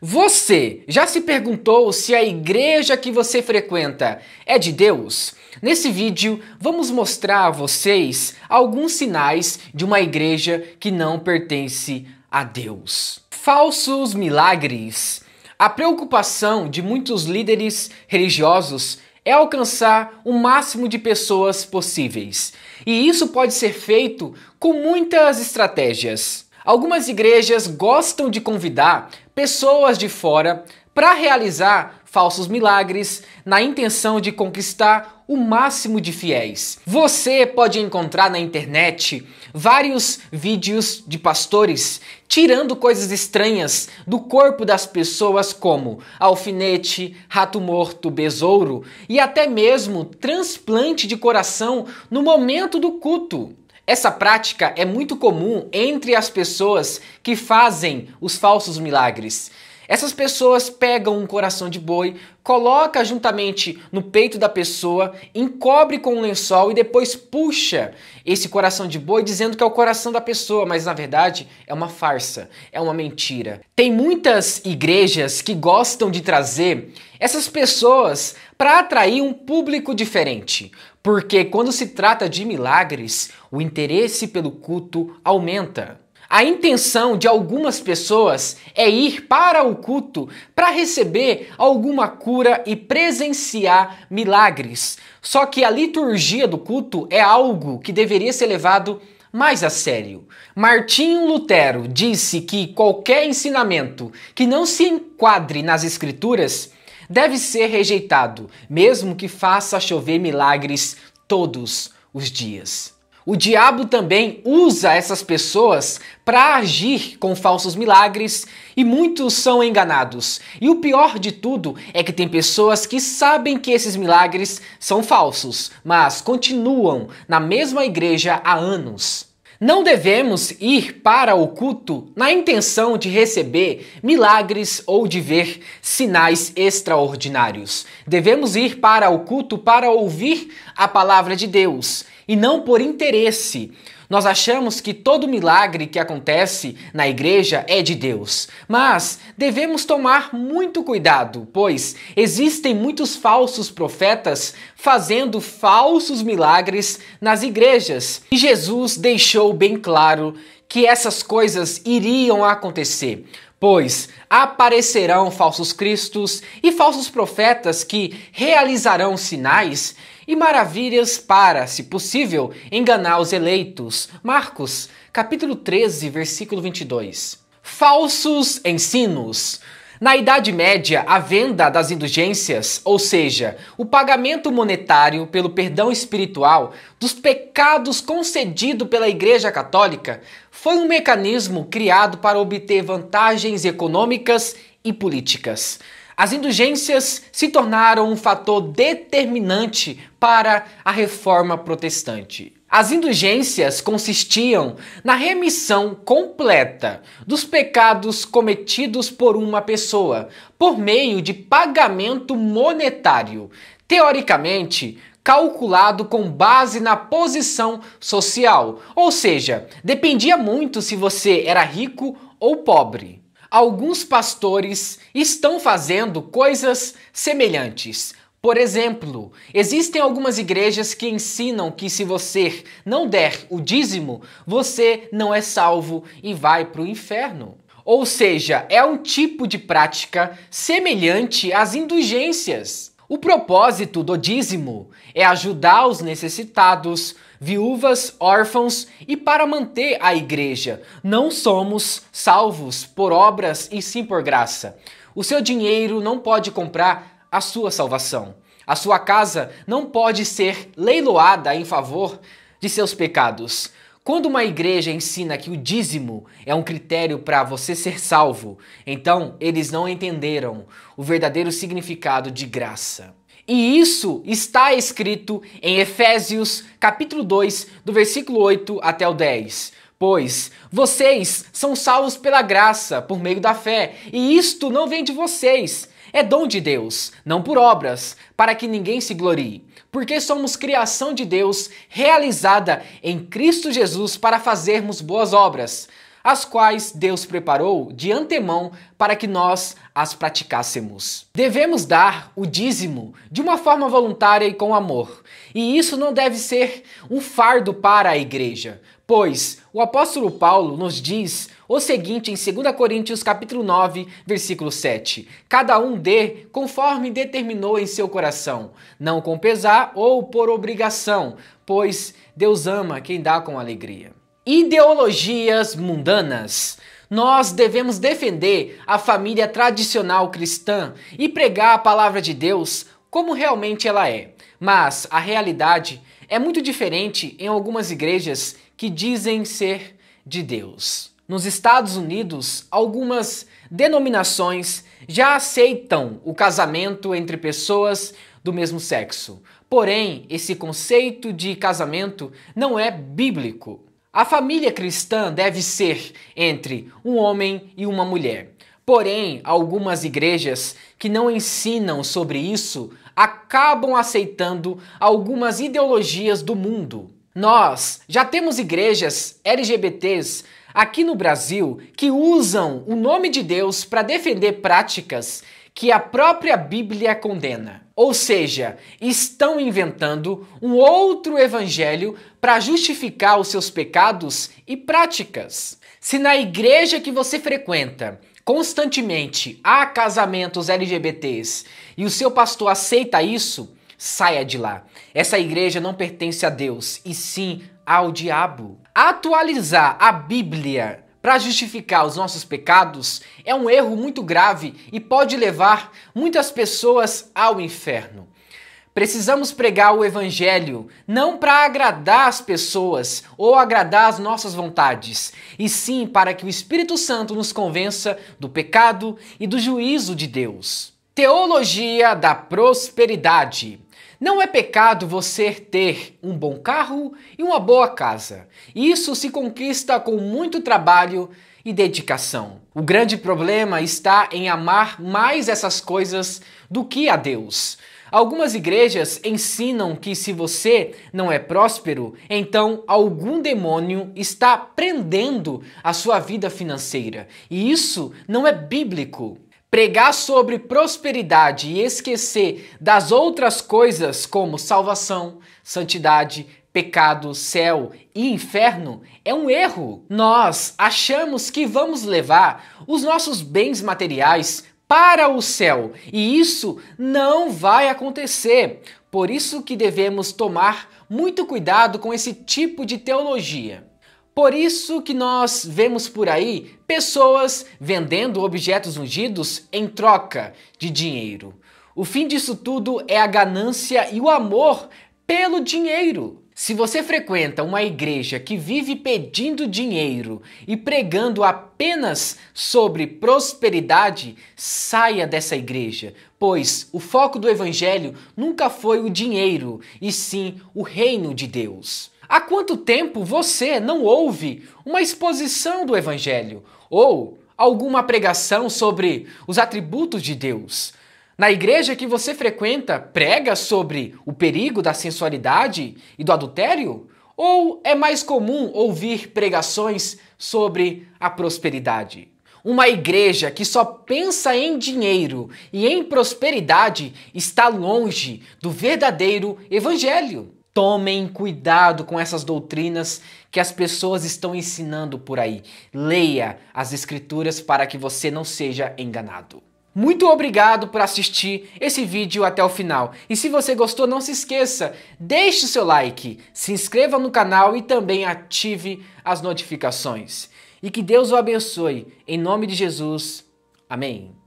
Você já se perguntou se a igreja que você frequenta é de Deus? Nesse vídeo, vamos mostrar a vocês alguns sinais de uma igreja que não pertence a Deus. Falsos milagres. A preocupação de muitos líderes religiosos é alcançar o máximo de pessoas possíveis. E isso pode ser feito com muitas estratégias. Algumas igrejas gostam de convidar pessoas de fora para realizar falsos milagres na intenção de conquistar o máximo de fiéis. Você pode encontrar na internet vários vídeos de pastores tirando coisas estranhas do corpo das pessoas, como alfinete, rato morto, besouro e até mesmo transplante de coração no momento do culto. Essa prática é muito comum entre as pessoas que fazem os falsos milagres. Essas pessoas pegam um coração de boi, coloca juntamente no peito da pessoa, encobre com um lençol e depois puxa esse coração de boi dizendo que é o coração da pessoa, mas na verdade é uma farsa, é uma mentira. Tem muitas igrejas que gostam de trazer essas pessoas para atrair um público diferente, porque quando se trata de milagres, o interesse pelo culto aumenta. A intenção de algumas pessoas é ir para o culto para receber alguma cura e presenciar milagres. Só que a liturgia do culto é algo que deveria ser levado mais a sério. Martinho Lutero disse que qualquer ensinamento que não se enquadre nas Escrituras deve ser rejeitado, mesmo que faça chover milagres todos os dias. O diabo também usa essas pessoas para agir com falsos milagres e muitos são enganados. E o pior de tudo é que tem pessoas que sabem que esses milagres são falsos, mas continuam na mesma igreja há anos. Não devemos ir para o culto na intenção de receber milagres ou de ver sinais extraordinários. Devemos ir para o culto para ouvir a palavra de Deus e não por interesse. Nós achamos que todo milagre que acontece na igreja é de Deus, mas devemos tomar muito cuidado, pois existem muitos falsos profetas fazendo falsos milagres nas igrejas. E Jesus deixou bem claro que essas coisas iriam acontecer. Pois aparecerão falsos cristos e falsos profetas que realizarão sinais e maravilhas para, se possível, enganar os eleitos. Marcos, capítulo 13, versículo 22. Falsos ensinos. Na Idade Média, a venda das indulgências, ou seja, o pagamento monetário pelo perdão espiritual dos pecados concedido pela Igreja Católica, foi um mecanismo criado para obter vantagens econômicas e políticas. As indulgências se tornaram um fator determinante para a reforma protestante. As indulgências consistiam na remissão completa dos pecados cometidos por uma pessoa por meio de pagamento monetário, teoricamente calculado com base na posição social, ou seja, dependia muito se você era rico ou pobre alguns pastores estão fazendo coisas semelhantes. Por exemplo, existem algumas igrejas que ensinam que se você não der o dízimo, você não é salvo e vai para o inferno. Ou seja, é um tipo de prática semelhante às indulgências. O propósito do dízimo é ajudar os necessitados, viúvas, órfãos e para manter a igreja. Não somos salvos por obras e sim por graça. O seu dinheiro não pode comprar a sua salvação. A sua casa não pode ser leiloada em favor de seus pecados. Quando uma igreja ensina que o dízimo é um critério para você ser salvo, então eles não entenderam o verdadeiro significado de graça. E isso está escrito em Efésios capítulo 2, do versículo 8 até o 10. Pois vocês são salvos pela graça, por meio da fé, e isto não vem de vocês. É dom de Deus, não por obras, para que ninguém se glorie. Porque somos criação de Deus, realizada em Cristo Jesus para fazermos boas obras, as quais Deus preparou de antemão para que nós as praticássemos. Devemos dar o dízimo de uma forma voluntária e com amor. E isso não deve ser um fardo para a igreja, Pois o apóstolo Paulo nos diz o seguinte em 2 Coríntios capítulo 9, versículo 7: Cada um dê conforme determinou em seu coração, não com pesar ou por obrigação, pois Deus ama quem dá com alegria. Ideologias mundanas. Nós devemos defender a família tradicional cristã e pregar a palavra de Deus como realmente ela é. Mas a realidade é é muito diferente em algumas igrejas que dizem ser de Deus. Nos Estados Unidos, algumas denominações já aceitam o casamento entre pessoas do mesmo sexo. Porém, esse conceito de casamento não é bíblico. A família cristã deve ser entre um homem e uma mulher. Porém, algumas igrejas que não ensinam sobre isso acabam aceitando algumas ideologias do mundo. Nós já temos igrejas LGBTs aqui no Brasil que usam o nome de Deus para defender práticas que a própria Bíblia condena. Ou seja, estão inventando um outro evangelho para justificar os seus pecados e práticas. Se na igreja que você frequenta constantemente há casamentos LGBTs e o seu pastor aceita isso, saia de lá. Essa igreja não pertence a Deus e sim ao diabo. Atualizar a Bíblia para justificar os nossos pecados é um erro muito grave e pode levar muitas pessoas ao inferno. Precisamos pregar o Evangelho não para agradar as pessoas ou agradar as nossas vontades, e sim para que o Espírito Santo nos convença do pecado e do juízo de Deus. Teologia da prosperidade. Não é pecado você ter um bom carro e uma boa casa. Isso se conquista com muito trabalho e dedicação. O grande problema está em amar mais essas coisas do que a Deus. Algumas igrejas ensinam que se você não é próspero, então algum demônio está prendendo a sua vida financeira. E isso não é bíblico. Pregar sobre prosperidade e esquecer das outras coisas como salvação, santidade, pecado, céu e inferno é um erro. Nós achamos que vamos levar os nossos bens materiais para o céu, e isso não vai acontecer. Por isso que devemos tomar muito cuidado com esse tipo de teologia. Por isso que nós vemos por aí pessoas vendendo objetos ungidos em troca de dinheiro. O fim disso tudo é a ganância e o amor pelo dinheiro. Se você frequenta uma igreja que vive pedindo dinheiro e pregando apenas sobre prosperidade, saia dessa igreja, pois o foco do evangelho nunca foi o dinheiro, e sim o reino de Deus. Há quanto tempo você não ouve uma exposição do evangelho ou alguma pregação sobre os atributos de Deus? Na igreja que você frequenta, prega sobre o perigo da sensualidade e do adultério? Ou é mais comum ouvir pregações sobre a prosperidade? Uma igreja que só pensa em dinheiro e em prosperidade está longe do verdadeiro evangelho. Tomem cuidado com essas doutrinas que as pessoas estão ensinando por aí. Leia as escrituras para que você não seja enganado. Muito obrigado por assistir esse vídeo até o final. E se você gostou, não se esqueça, deixe o seu like, se inscreva no canal e também ative as notificações. E que Deus o abençoe. Em nome de Jesus. Amém.